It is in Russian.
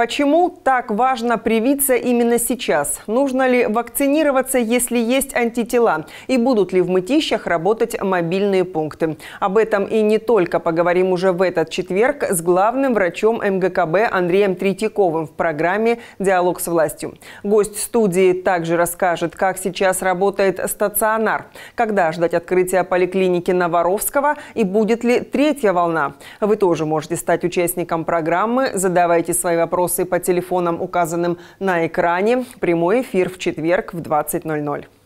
Почему так важно привиться именно сейчас? Нужно ли вакцинироваться, если есть антитела? И будут ли в мытищах работать мобильные пункты? Об этом и не только поговорим уже в этот четверг с главным врачом МГКБ Андреем Третьяковым в программе «Диалог с властью». Гость студии также расскажет, как сейчас работает стационар, когда ждать открытия поликлиники Новоровского и будет ли третья волна. Вы тоже можете стать участником программы, задавайте свои вопросы вопросы по телефонам, указанным на экране. Прямой эфир в четверг в 20.00.